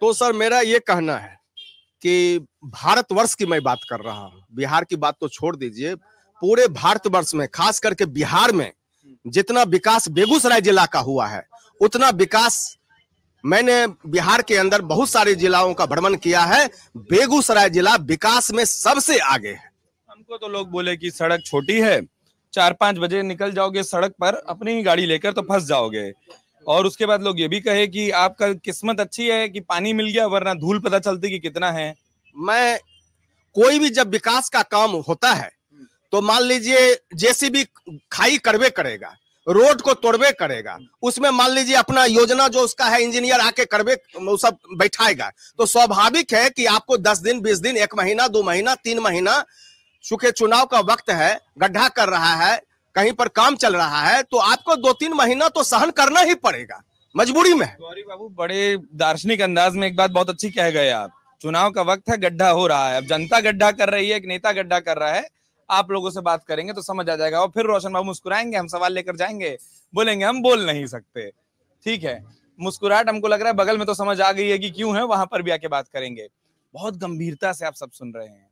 तो सर मेरा ये कहना है कि भारतवर्ष की मैं बात कर रहा हूँ बिहार की बात तो छोड़ दीजिए पूरे भारतवर्ष में खास करके बिहार में जितना विकास बेगूसराय जिला का हुआ है उतना विकास मैंने बिहार के अंदर बहुत सारे जिलाओं का भ्रमण किया है बेगूसराय जिला विकास में सबसे आगे है हमको तो लोग बोले कि सड़क छोटी है चार पांच बजे निकल जाओगे सड़क पर अपनी ही गाड़ी लेकर तो फंस जाओगे और उसके बाद लोग ये भी कहे कि आपका किस्मत अच्छी है कि पानी मिल गया वरना धूल पता चलती कि कितना है मैं कोई भी जब विकास का काम होता है तो मान लीजिए जेसीबी खाई करवे करेगा रोड को तोड़वे करेगा उसमें मान लीजिए अपना योजना जो उसका है इंजीनियर आके करवे सब बैठाएगा तो स्वाभाविक है कि आपको दस दिन बीस दिन एक महीना दो महीना तीन महीना चूंकि चुनाव का वक्त है गड्ढा कर रहा है कहीं पर काम चल रहा है तो आपको दो तीन महीना तो सहन करना ही पड़ेगा मजबूरी में गौरी बाबू बड़े दार्शनिक अंदाज में एक बात बहुत अच्छी कह गए आप चुनाव का वक्त है गड्ढा हो रहा है अब जनता गड्ढा कर रही है एक नेता गड्ढा कर रहा है आप लोगों से बात करेंगे तो समझ आ जाएगा और फिर रोशन बाबू मुस्कुराएंगे हम सवाल लेकर जाएंगे बोलेंगे हम बोल नहीं सकते ठीक है मुस्कुराहट हमको लग रहा है बगल में तो समझ आ गई है कि क्यों है वहां पर भी आके बात करेंगे बहुत गंभीरता से आप सब सुन रहे हैं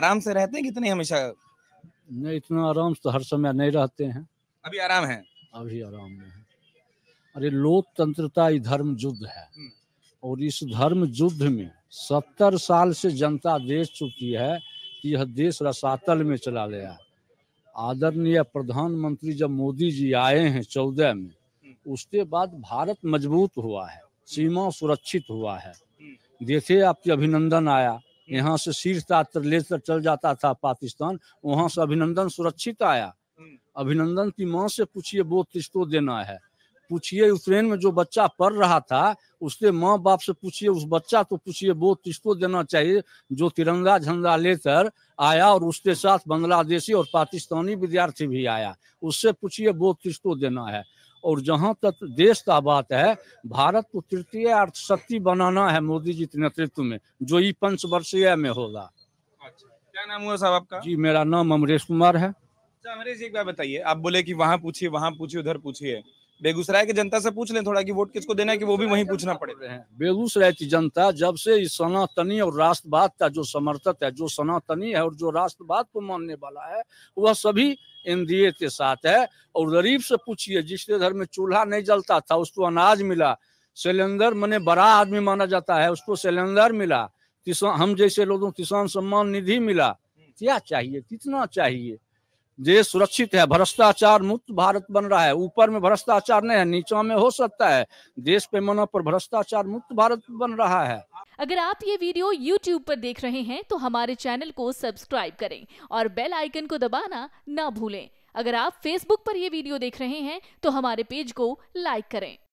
आराम से रहते हैं कितने हमेशा नहीं इतना आराम से तो हर समय नहीं रहते हैं अभी आराम है अभी आराम में है अरे लोकतंत्रता ही धर्म युद्ध है हम्म। और इस धर्म युद्ध में सत्तर साल से जनता देख चुकी है कि यह देश रसातल में चला गया आदरणीय प्रधानमंत्री जब मोदी जी आए हैं चौदह में हम्म। उसके बाद भारत मजबूत हुआ है सीमा सुरक्षित हुआ है हम्म। देखे आपके अभिनंदन आया हम्म। यहाँ से सिर तात्र लेकर चल जाता था पाकिस्तान वहां से अभिनंदन सुरक्षित आया हम्म। अभिनंदन की माँ से पूछिए वो किसको देना है पूछिए उस ट्रेन में जो बच्चा पढ़ रहा था उसके माँ बाप से पूछिए उस बच्चा तो पूछिए वो किसको देना चाहिए जो तिरंगा झंडा लेकर आया और उसके साथ बांग्लादेशी और पाकिस्तानी विद्यार्थी भी आया उससे पूछिए वो किसको देना है और जहाँ तक देश का बात है भारत को तृतीय अर्थशक्ति बनाना है मोदी जी के नेतृत्व में जो ये पंच वर्षीय में होगा अच्छा, क्या नाम हुआ साहब आपका जी मेरा नाम अमरीश कुमार है अच्छा अमरेश एक बार बताइए आप बोले कि वहाँ पूछिए वहाँ पूछिए उधर पूछिए बेगूसराय की जनता से पूछ लें थोड़ा कि वोट किसको देना है कि वो भी वहीं पूछना पड़े बेगूसराय की जनता जब से इस सनातनी और राष्ट्रवाद का जो समर्थक है जो सनातनी है और जो राष्ट्रवाद को मानने वाला है वह सभी एनडीए के साथ है और गरीब से पूछिए जिसके घर में चूल्हा नहीं जलता था उसको अनाज मिला सिलेंडर मैंने बड़ा आदमी माना जाता है उसको सिलेंडर मिला किसान हम जैसे लोगों किसान सम्मान निधि मिला क्या चाहिए कितना चाहिए देश सुरक्षित है भ्रष्टाचार मुक्त भारत बन रहा है ऊपर में भ्रष्टाचार नहीं है नीचा में हो सकता है देश पैमाना पर भ्रष्टाचार मुक्त भारत बन रहा है अगर आप ये वीडियो YouTube पर देख रहे हैं तो हमारे चैनल को सब्सक्राइब करें और बेल आइकन को दबाना ना भूलें अगर आप Facebook पर ये वीडियो देख रहे हैं तो हमारे पेज को लाइक करें